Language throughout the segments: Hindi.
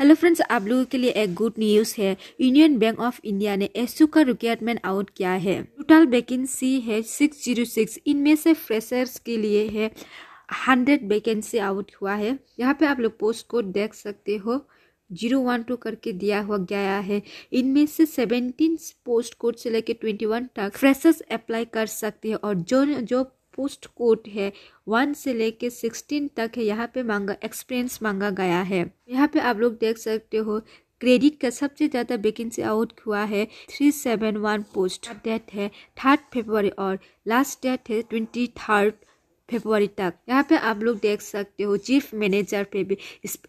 हेलो फ्रेंड्स आप लोगों के लिए एक गुड न्यूज़ है यूनियन बैंक ऑफ इंडिया ने एस का रिक्वायरमेंट आउट किया है टोटल वैकेंसी है सिक्स जीरो सिक्स इनमें से फ्रेशर्स के लिए है हंड्रेड वैकेंसी आउट हुआ है यहाँ पे आप लोग पोस्ट कोड देख सकते हो जीरो वन टू करके दिया हुआ गया है इनमें से सेवेंटीन पोस्ट कोड से लेकर ट्वेंटी वन तक फ्रेशर्स अप्लाई कर सकते हैं और जो जो पोस्ट कोड है वन से लेके सिक्सटीन तक है यहाँ पे मांगा एक्सपीरियंस मांगा गया है यहाँ पे आप लोग देख सकते हो क्रेडिट का सबसे ज़्यादा वैकेंसी आउट हुआ है three seven one post date है थर्ड फेबर और लास्ट डेट है ट्वेंटी थर्ड फरवरी तक यहाँ पे आप लोग देख सकते हो चीफ मैनेजर पे भी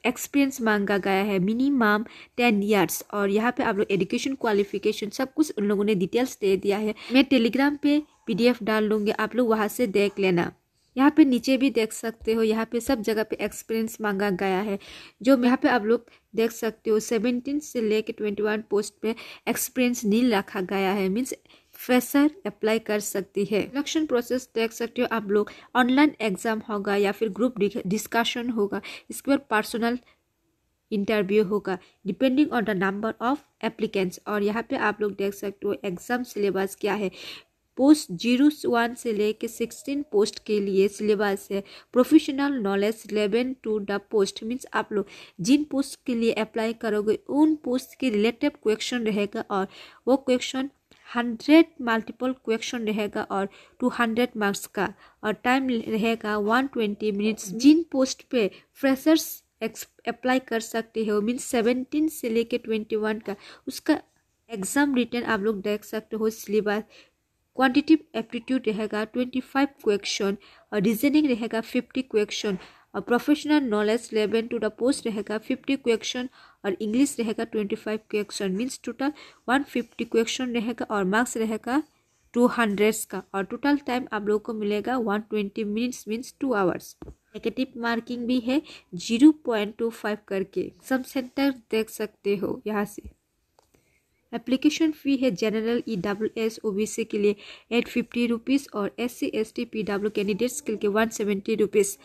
एक्सपीरियंस मांगा गया है मिनिमम टेन ईयर्स और यहाँ पे आप लोग एजुकेशन क्वालिफिकेशन सब कुछ उन लोगों ने डिटेल्स दे दिया है मैं टेलीग्राम पे पीडीएफ डाल लूँगी आप लोग वहाँ से देख लेना यहाँ पे नीचे भी देख सकते हो यहाँ पे सब जगह पे एक्सपीरियंस मांगा गया है जो यहाँ पे आप लोग देख सकते हो सेवनटीन से लेके ट्वेंटी वन पोस्ट पे एक्सपीरियंस नील रखा गया है मीन्स फ्रेशर अप्लाई कर सकती है सिलेक्शन प्रोसेस देख सकते हो आप लोग ऑनलाइन एग्जाम होगा या फिर ग्रुप डिस्कशन होगा इसके बाद पर्सनल इंटरव्यू होगा depending on the number of applicants और यहाँ पे आप लोग देख सकते हो एग्ज़ाम सिलेबस क्या है पोस्ट जीरो वन से लेके सिक्सटीन पोस्ट के लिए सिलेबस है professional knowledge relevant to the post means आप लोग जिन पोस्ट के लिए अप्लाई करोगे उन पोस्ट के रिलेटेड क्वेश्चन रहेगा और वो क्वेश्चन हंड्रेड मल्टीपल क्वेश्चन रहेगा और टू हंड्रेड मार्क्स का और टाइम रहेगा वन ट्वेंटी मिनट्स हम्म। जिन पोस्ट पे फ्रेशर्स अप्लाई कर सकते हो मीन सेवेंटीन से लेके ट्वेंटी वन का उसका एग्ज़ाम रिटर्न आप लोग देख सकते हो सिलेबस क्वांटिटिव एप्टीट्यूड रहेगा ट्वेंटी फाइव क्वेश्चन और रीजनिंग रहेगा फिफ्टी क्वेश्चन और professional knowledge level to the post रहेगा फिफ्टी क्वेश्चन और इंग्लिश रहेगा twenty five question means total one fifty question रहेगा और मार्क्स रहेगा टू हंड्रेड्स का और टोटल टाइम आप लोगों को मिलेगा one twenty minutes means two hours negative marking भी है जीरो पॉइंट टू फाइव करके सम सेंटर देख सकते हो यहाँ से एप्लीकेशन फ़ी है general E W S O B C के लिए एट फिफ्टी रुपीज़ और S C S T P W candidates के लिए वन सेवेंटी रुपीज़